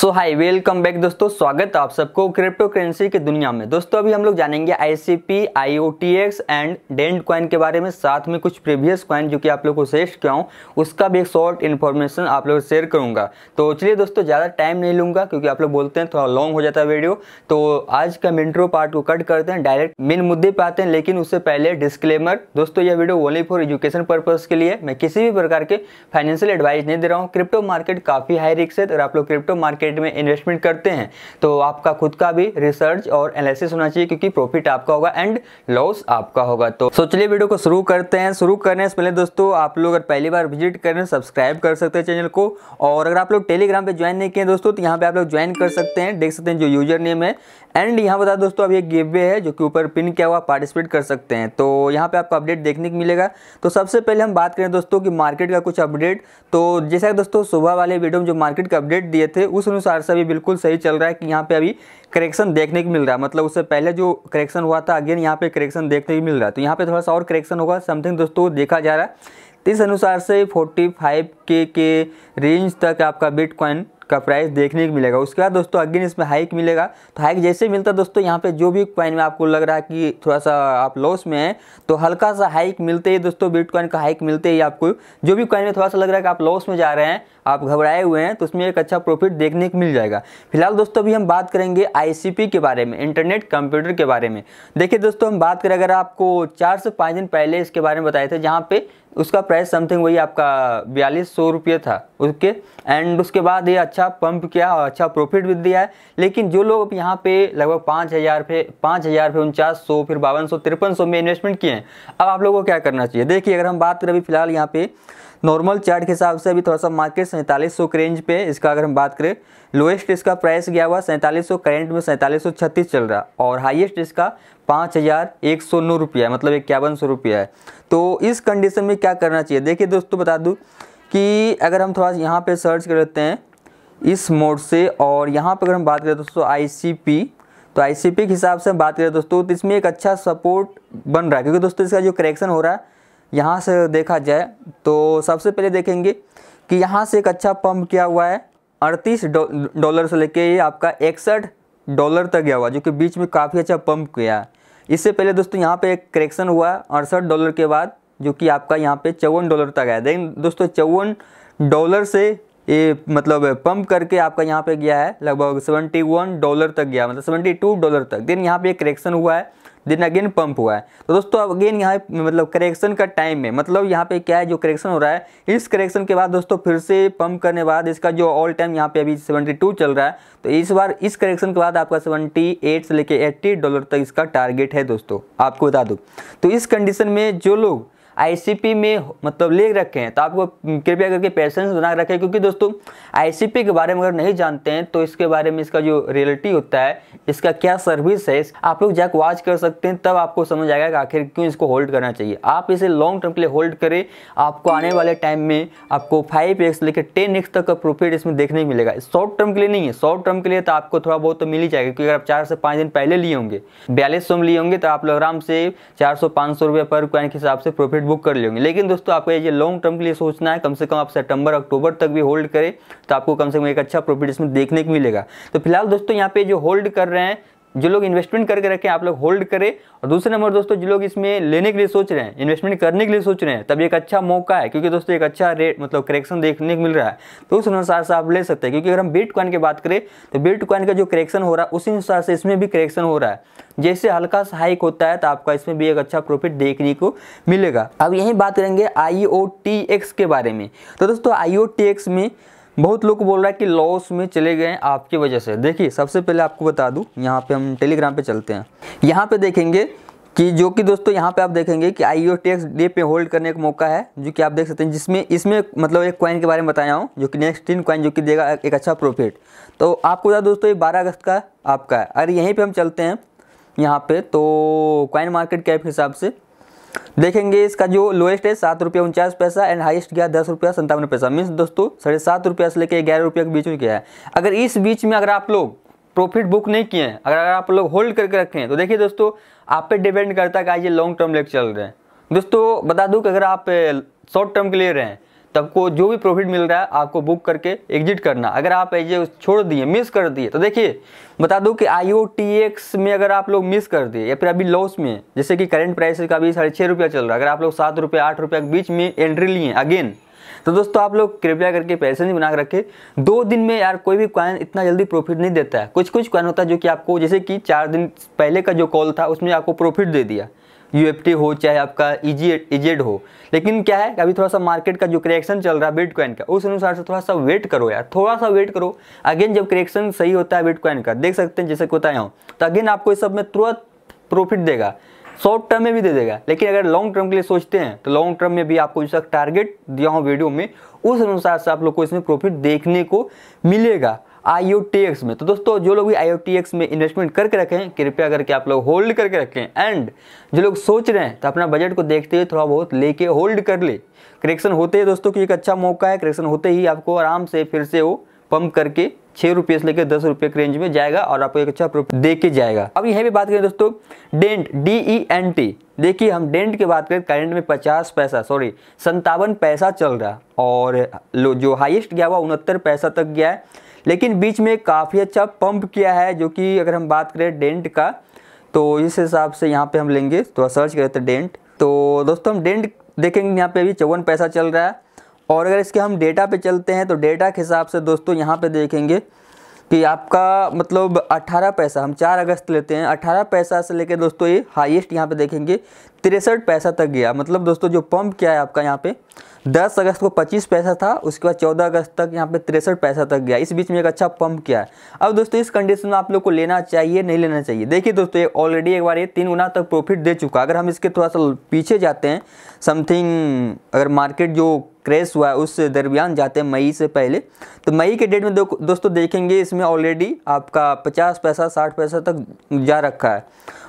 सो hi welcome back दोस्तों स्वागत है आप सबको क्रिप्टो करेंसी की दुनिया में दोस्तों अभी हम लोग जानेंगे I C P I O T X and dent coin के बारे में साथ में कुछ प्रीवियस क्वाइन जो कि आप लोग को सजेस्ट किया हूँ उसका भी एक शॉर्ट इन्फॉर्मेशन आप लोग शेयर करूँगा तो चलिए दोस्तों ज़्यादा टाइम नहीं लूँगा क्योंकि आप लोग बोलते हैं थोड़ा लॉन्ग हो जाता है वीडियो तो आज का मिनट्रो पार्ट को कट करते हैं डायरेक्ट मेन मुद्दे पर आते हैं लेकिन उससे पहले डिस्क्लेमर दोस्तों यह video only for education purpose के लिए मैं किसी भी प्रकार के फाइनेंशियल एडवाइस नहीं दे रहा हूँ क्रिप्टो मार्केट काफ़ी हाई रिक्स है और आप लोग क्रिप्टो मार्केट मार्केट में इन्वेस्टमेंट करते हैं तो आपका खुद का भी रिसर्च और एनालिसिस होना चाहिए क्योंकि प्रॉफिट आपका होगा एंड लॉस आपका होगा तो सो चलिए वीडियो को शुरू करते हैं शुरू करने से पहले दोस्तों आप लोग अगर पहली बार विजिट करें सब्सक्राइब कर सकते हैं चैनल को और अगर आप लोग टेलीग्राम पर ज्वाइन नहीं किए दोस्तों तो यहाँ पर आप लोग ज्वाइन कर सकते हैं देख सकते हैं जो यूजर नेम है एंड यहाँ बता दोस्तों अब ये गिव है जो कि ऊपर पिन क्या हुआ पार्टिसिपेट कर सकते हैं तो यहाँ पे आपको अपडेट देखने को मिलेगा तो सबसे पहले हम बात करें दोस्तों कि मार्केट का कुछ अपडेट तो जैसा दोस्तों सुबह वाले वीडियो में जो मार्केट का अपडेट दिए थे उस अनुसार से अभी बिल्कुल सही चल रहा है कि यहाँ पे अभी करेक्शन देखने को मिल रहा है मतलब उससे पहले जो करेक्शन हुआ था अगेन यहाँ पे करेक्शन देखने को मिल रहा है तो यहाँ पे थोड़ा सा और करेक्शन होगा समथिंग दोस्तों देखा जा रहा है तो इस अनुसार से 45 के के रेंज तक आपका बिटकॉइन का प्राइस देखने को मिलेगा उसके बाद दोस्तों अगेन इसमें हाइक मिलेगा तो हाइक जैसे मिलता है दोस्तों यहाँ पे जो भी कॉइन में आपको लग रहा है कि थोड़ा सा आप लॉस में हैं तो हल्का सा हाइक मिलते ही दोस्तों बिटकॉइन का हाइक मिलते ही आपको जो भी कॉइन में थोड़ा सा लग रहा है कि आप लॉस में जा रहे हैं आप घबराए हुए हैं तो उसमें एक अच्छा प्रॉफिट देखने को मिल जाएगा फिलहाल दोस्तों अभी हम बात करेंगे आई के बारे में इंटरनेट कंप्यूटर के बारे में देखिए दोस्तों हम बात करें अगर आपको चार से पाँच दिन पहले इसके बारे में बताए थे जहाँ पे उसका प्राइस समथिंग वही आपका बयालीस सौ रुपये था उसके एंड उसके बाद ये अच्छा पंप किया और अच्छा प्रॉफिट भी दिया है लेकिन जो लोग यहाँ पे लगभग पाँच हज़ार पे पाँच हज़ार पे उनचास सौ फिर बावन सौ तिरपन सौ में इन्वेस्टमेंट किए हैं अब आप लोगों को क्या करना चाहिए देखिए अगर हम बात करें अभी फिलहाल यहाँ पे नॉर्मल चार्ट के हिसाब से अभी थोड़ा सा मार्केट सैंतालीस सौ के रेंज पे इसका अगर हम बात करें लोएस्ट इसका प्राइस गया हुआ सैंतालीस सौ करेंट में सैंतालीस सौ छत्तीस चल रहा और हाईएस्ट इसका पाँच हज़ार एक सौ नौ रुपया मतलब इक्यावन सौ रुपया है तो इस कंडीशन में क्या करना चाहिए देखिए दोस्तों बता दूँ कि अगर हम थोड़ा यहाँ पे सर्च कर लेते हैं इस मोड से और यहाँ पर अगर हम बात करें दोस्तों आई तो आई के हिसाब से बात करें दोस्तों तो इसमें एक अच्छा सपोर्ट बन रहा है क्योंकि दोस्तों इसका जो करेक्शन हो रहा है यहाँ से देखा जाए तो सबसे पहले देखेंगे कि यहाँ से एक अच्छा पम्प किया हुआ है अड़तीस डॉलर से लेके ये आपका इकसठ डॉलर तक गया हुआ जो कि बीच में काफ़ी अच्छा पम्प किया है इससे पहले दोस्तों यहाँ पे एक करेक्शन हुआ है अड़सठ डॉलर के बाद जो कि आपका यहाँ पे चौवन डॉलर तक है देखिए दोस्तों चौवन डॉलर से ये मतलब पंप करके आपका यहाँ पे गया है लगभग सेवेंटी वन डॉलर तक गया मतलब सेवेंटी टू डॉलर तक देन यहाँ पे करेक्शन हुआ है देन अगेन पंप हुआ है तो दोस्तों अब अगेन यहाँ मतलब करेक्शन का टाइम है मतलब यहाँ पे क्या है जो करेक्शन हो रहा है इस करेक्शन के बाद दोस्तों फिर से पंप करने बाद इसका जो ऑल टाइम यहाँ पे अभी 72 चल रहा है तो इस बार इस करेक्शन के बाद आपका 78 से लेके 80 डॉलर तक इसका टारगेट है दोस्तों आपको बता दूँ तो इस कंडीशन में जो लोग आईसीपी में मतलब ले रखे हैं तो आपको कृपया करके पेशेंस बना रखें क्योंकि दोस्तों आईसीपी के बारे में अगर नहीं जानते हैं तो इसके बारे में इसका जो रियलिटी होता है इसका क्या सर्विस है आप लोग जाकर वॉच कर सकते हैं तब आपको समझ आएगा कि आखिर क्यों इसको होल्ड करना चाहिए आप इसे लॉन्ग टर्म के लिए होल्ड करें आपको आने वाले टाइम में आपको फाइव एक्स लेकर टेन एक्स तक का प्रॉफिट इसमें देखने को मिलेगा शॉर्ट टर्म के लिए नहीं है शॉर्ट टर्म के लिए तो आपको थोड़ा बहुत तो मिल ही जाएगा क्योंकि अगर आप चार से पाँच दिन पहले लिए होंगे बयालीस सौ में लिए होंगे तो आप लोग आराम से चार सौ पाँच सौ रुपये पर क्वाइन के हिसाब से प्रॉफिट बुक कर लेंगे लेकिन दोस्तों आपको ये लॉन्ग टर्म के लिए सोचना है कम से कम आप सितंबर अक्टूबर तक भी होल्ड करें तो आपको कम से कम एक अच्छा प्रॉफिट इसमें देखने को मिलेगा तो फिलहाल दोस्तों यहाँ पे जो होल्ड कर रहे हैं जो लोग इन्वेस्टमेंट करके रखें आप लोग होल्ड करें और दूसरे नंबर दोस्तों जो लोग इसमें लेने के लिए सोच रहे हैं इन्वेस्टमेंट करने के लिए सोच रहे हैं तब एक अच्छा मौका है क्योंकि दोस्तों एक अच्छा रेट मतलब करेक्शन देखने को मिल रहा है तो उस अनुसार से आप ले सकते हैं क्योंकि अगर हम बिट की बात करें तो बिट कॉइन का जो करेक्शन हो रहा है उसी अनुसार से इसमें भी करेक्शन हो रहा है जैसे हल्का सा हाइक होता है तो आपका इसमें भी एक अच्छा प्रॉफिट देखने को मिलेगा अब यही बात करेंगे आई के बारे में तो दोस्तों आई में बहुत लोग बोल रहा है कि लॉस में चले गए आपकी वजह से देखिए सबसे पहले आपको बता दूं यहाँ पे हम टेलीग्राम पे चलते हैं यहाँ पे देखेंगे कि जो कि दोस्तों यहाँ पे आप देखेंगे कि आई टेक्स डे पे होल्ड करने का मौका है जो कि आप देख सकते हैं जिसमें इसमें मतलब एक क्वाइन के बारे में बताया हूँ जो कि नेक्स्ट टीन क्वाइन जो कि देगा एक अच्छा प्रॉफिट तो आपको बता दोस्तों ये बारह अगस्त का आपका है अगर यहीं पर हम चलते हैं यहाँ पर तो कॉइन मार्केट कैप के हिसाब से देखेंगे इसका जो लोएस्ट है सात रुपया उनचास पैसा एंड हाईएस्ट गया दस रुपया संतावन पैसा मीन्स दोस्तों साढ़े सात रुपया से लेकर ग्यारह रुपया के बीच में गया है अगर इस बीच में अगर आप लोग प्रॉफिट बुक नहीं किए हैं अगर आप लोग होल्ड करके रखे हैं तो देखिए दोस्तों आप पे डिपेंड करता है कि आज ये लॉन्ग टर्म लेकर चल रहे हैं दोस्तों बता दूँ कि अगर आप शॉर्ट टर्म के लिए रहे हैं तबको जो भी प्रॉफिट मिल रहा है आपको बुक करके एग्जिट करना अगर आप एजे छोड़ दिए मिस कर दिए तो देखिए बता दूं कि आई में अगर आप लोग मिस कर दिए या फिर अभी लॉस में जैसे कि करंट प्राइस का अभी साढ़े छः रुपया चल रहा है अगर आप लोग सात रुपये आठ रुपये के बीच में एंट्री लिए अगेन तो दोस्तों आप लोग कृपया करके पैसे नहीं बना रखे दो दिन में यार कोई भी क्वाइन इतना जल्दी प्रॉफिट नहीं देता है कुछ कुछ क्वाइन होता है जो कि आपको जैसे कि चार दिन पहले का जो कॉल था उसमें आपको प्रॉफिट दे दिया यू हो चाहे आपका ईजेड e e हो लेकिन क्या है अभी थोड़ा सा मार्केट का जो करेक्शन चल रहा है बिटकॉइन का उस अनुसार से थोड़ा सा वेट करो यार थोड़ा सा वेट करो अगेन जब करेक्शन सही होता है बिटकॉइन का देख सकते हैं जैसे होता है तो अगेन आपको इस सब में तुरंत प्रॉफिट देगा शॉर्ट टर्म में भी दे देगा लेकिन अगर लॉन्ग टर्म के लिए सोचते हैं तो लॉन्ग टर्म में भी आपको जैसा टारगेट दिया हूँ वीडियो में उस अनुसार से आप लोग को इसमें प्रॉफिट देखने को मिलेगा आई में तो दोस्तों जो लोग भी आई में इन्वेस्टमेंट करके रखें कृपया करके आप लोग होल्ड करके रखें एंड जो लोग सोच रहे हैं तो अपना बजट को देखते हुए थोड़ा बहुत लेके होल्ड कर ले करेक्शन होते ही दोस्तों की एक अच्छा मौका है करेक्शन होते ही आपको आराम से फिर से वो पंप करके छः रुपये से लेकर दस रुपये के रेंज में जाएगा और आपको एक अच्छा प्रूफ दे के जाएगा अब यहाँ भी बात करें दोस्तों dent D E N T देखिए हम डेंट की बात करें करेंट में पचास पैसा सॉरी संतावन पैसा चल रहा और जो हाईएस्ट गया हुआ उनहत्तर पैसा तक गया है लेकिन बीच में काफ़ी अच्छा पंप किया है जो कि अगर हम बात करें डेंट का तो इस हिसाब से यहाँ पे हम लेंगे तो सर्च करें तो डेंट तो दोस्तों हम डेंट देखेंगे यहाँ पे अभी चौवन पैसा चल रहा है और अगर इसके हम डेटा पे चलते हैं तो डेटा के हिसाब से दोस्तों यहाँ पे देखेंगे कि आपका मतलब 18 पैसा हम 4 अगस्त लेते हैं 18 पैसा से लेकर दोस्तों ये हाईएस्ट यहाँ पे देखेंगे तिरसठ पैसा तक गया मतलब दोस्तों जो पम्प क्या है आपका यहाँ पर दस अगस्त को पच्चीस पैसा था उसके बाद चौदह अगस्त तक यहाँ पे तिरसठ पैसा तक गया इस बीच में एक अच्छा पंप किया है अब दोस्तों इस कंडीशन में आप लोग को लेना चाहिए नहीं लेना चाहिए देखिए दोस्तों ये ऑलरेडी एक बार ये तीन गुना तक प्रॉफिट दे चुका अगर हम इसके थोड़ा सा पीछे जाते हैं समथिंग अगर मार्केट जो क्रेश हुआ है उस दरमियान जाते हैं मई से पहले तो मई के डेट में दोस्तों देखेंगे इसमें ऑलरेडी आपका पचास पैसा साठ पैसा तक जा रखा है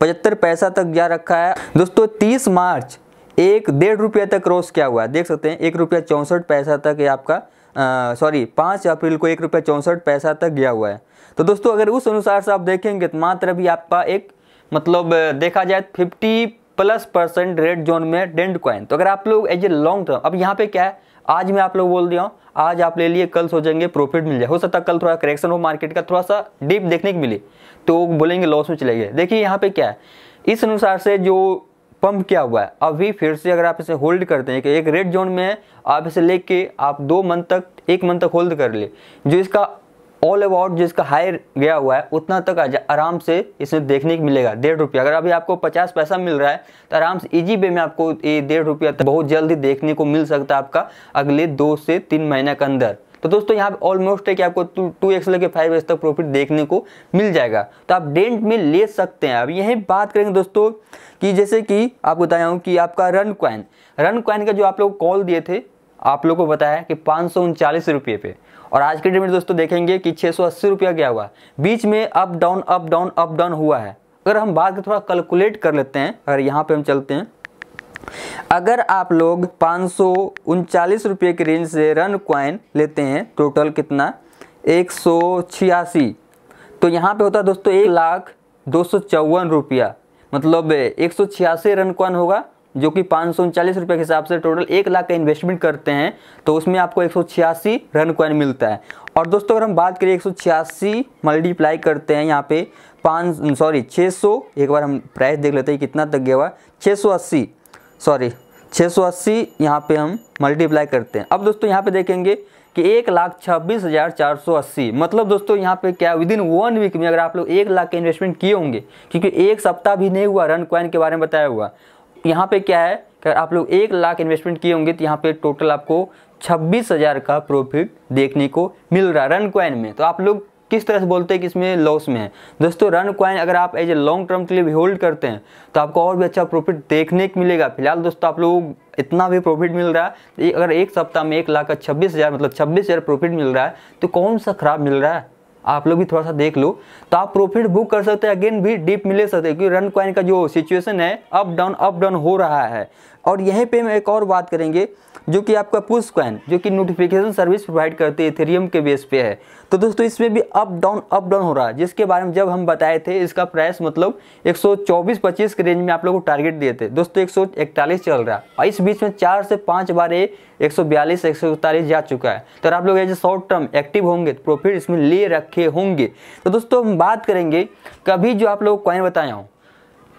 पचहत्तर पैसा तक जा रखा है दोस्तों तीस मार्च एक डेढ़ रुपया तक क्रॉस क्या हुआ है देख सकते हैं एक रुपया चौंसठ पैसा तक ये आपका सॉरी पाँच अप्रैल को एक रुपया चौंसठ पैसा तक गया हुआ है तो दोस्तों अगर उस अनुसार से आप देखेंगे तो मात्र भी आपका एक मतलब देखा जाए fifty plus percent red zone में डेंट क्वाइन तो अगर आप लोग एज ए लॉन्ग टर्म अब यहाँ पे क्या है आज मैं आप लोग बोल दिया हूँ आज आप ले लिए कल सोचेंगे प्रॉफिट मिल जाए हो सकता है कल थोड़ा करेक्शन हो मार्केट का थोड़ा सा डीप देखने को मिले तो बोलेंगे लॉस में चले गए देखिए यहाँ पे क्या है इस अनुसार से जो पंप किया हुआ है अभी फिर से अगर आप इसे होल्ड करते हैं कि एक रेड जोन में है आप इसे लेके आप दो मंथ तक एक मंथ तक होल्ड कर ले जो इसका ऑल अबाउट जो इसका हाई गया हुआ है उतना तक आराम से इसमें देखने को मिलेगा डेढ़ रुपया अगर अभी आपको पचास पैसा मिल रहा है तो आराम से इजी वे में आपको ये डेढ़ रुपया बहुत जल्दी देखने को मिल सकता है आपका अगले दो से तीन महीने के अंदर तो दोस्तों यहाँ पे ऑलमोस्ट है कि आपको टू एक्स लेके फाइव एक्स तक प्रॉफिट देखने को मिल जाएगा तो आप डेंट में ले सकते हैं अब यही बात करेंगे दोस्तों कि जैसे कि आपको बताया हूँ कि आपका रन क्वाइन रन क्वाइन का जो आप लोग कॉल दिए थे आप लोग को बताया कि पाँच सौ उनचालीस रुपये पे और आज के डेट में दोस्तों देखेंगे कि छः सौ अस्सी रुपया गया हुआ बीच में up down up down up down हुआ है अगर हम बात थोड़ा कैलकुलेट कर लेते हैं अगर यहाँ पर हम चलते हैं अगर आप लोग पाँच सौ उनचालीस रुपये की रेंज से रन क्वाइन लेते हैं टोटल कितना एक सौ छियासी तो यहाँ पे होता है दोस्तों एक लाख दो सौ चौवन रुपया मतलब एक सौ छियासी रन क्वाइन होगा जो कि पाँच सौ उनचालीस रुपये के हिसाब से टोटल एक लाख का इन्वेस्टमेंट करते हैं तो उसमें आपको एक सौ छियासी रन क्वाइन मिलता है और दोस्तों अगर हम बात करें एक सौ छियासी मल्टीप्लाई करते हैं यहाँ पे पाँच सॉरी छः सौ एक बार हम प्राइस देख लेते हैं कितना तक गया हुआ छः सौ अस्सी सॉरी 680 यहाँ पे हम मल्टीप्लाई करते हैं अब दोस्तों यहाँ पे देखेंगे कि एक लाख छब्बीस हज़ार चार सौ अस्सी मतलब दोस्तों यहाँ पे क्या विद इन वन वीक में अगर आप लोग एक लाख के इन्वेस्टमेंट किए होंगे क्योंकि एक सप्ताह भी नहीं हुआ रन क्वाइन के बारे में बताया हुआ यहाँ पे क्या है अगर आप लोग एक लाख इन्वेस्टमेंट किए होंगे तो यहाँ पे टोटल आपको छब्बीस हज़ार का प्रॉफिट देखने को मिल रहा है रन क्वाइन में तो आप लोग किस तरह से बोलते हैं कि इसमें लॉस में है दोस्तों रन क्वाइन अगर आप एज ए लॉन्ग टर्म के लिए भी होल्ड करते हैं तो आपको और भी अच्छा प्रॉफिट देखने को मिलेगा फिलहाल दोस्तों आप लोगों इतना भी प्रॉफिट मिल रहा है अगर एक सप्ताह में एक लाख का छब्बीस हज़ार मतलब छब्बीस हज़ार प्रॉफिट मिल रहा है तो कौन सा खराब मिल रहा है आप लोग भी थोड़ा सा देख लो तो आप प्रॉफिट बुक कर सकते हैं अगेन भी डीप मिले सकते हैं क्योंकि रन क्वाइन का जो सिचुएशन है अप डाउन अप डाउन हो रहा है और यहीं पे हम एक और बात करेंगे जो कि आपका पुश क्वैन जो कि नोटिफिकेशन सर्विस प्रोवाइड करते हैं इथेरियम के बेस पे है तो दोस्तों इसमें भी अप डाउन अप डाउन हो रहा है जिसके बारे में जब हम बताए थे इसका प्राइस मतलब 124-25 के रेंज में आप लोग को टारगेट दिए थे दोस्तों एक चल रहा है और इस बीच में चार से पाँच बार ये एक सौ जा चुका है तो आप लोग as a short term active होंगे तो प्रॉफिट इसमें ले रखे होंगे तो दोस्तों हम बात करेंगे कभी जो आप लोग कॉइन बताया हूँ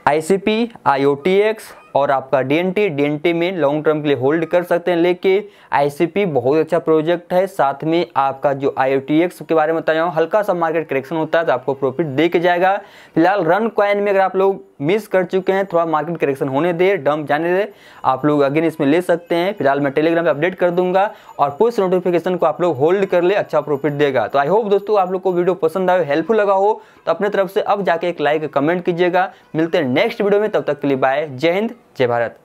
I C P I O T X और आपका डीएनटी डीएनटी में लॉन्ग टर्म के लिए होल्ड कर सकते हैं लेकिन आईसीपी बहुत अच्छा प्रोजेक्ट है साथ में आपका जो आई के बारे में बताया हूँ हल्का सा मार्केट करेक्शन होता है तो आपको प्रॉफिट दे के जाएगा फिलहाल रन क्वाइन में अगर आप लोग मिस कर चुके हैं थोड़ा मार्केट करेक्शन होने दे डम जाने दे आप लोग अगेन इसमें ले सकते हैं फिलहाल मैं टेलीग्राम पे अपडेट कर दूंगा और पुश नोटिफिकेशन को आप लोग होल्ड कर ले अच्छा प्रॉफिट देगा तो आई होप दोस्तों आप लोग को वीडियो पसंद आए हेल्पफुल लगा हो तो अपने तरफ से अब जाके एक लाइक कमेंट कीजिएगा मिलते हैं नेक्स्ट वीडियो में तब तक के लिए बाय जय हिंद जय भारत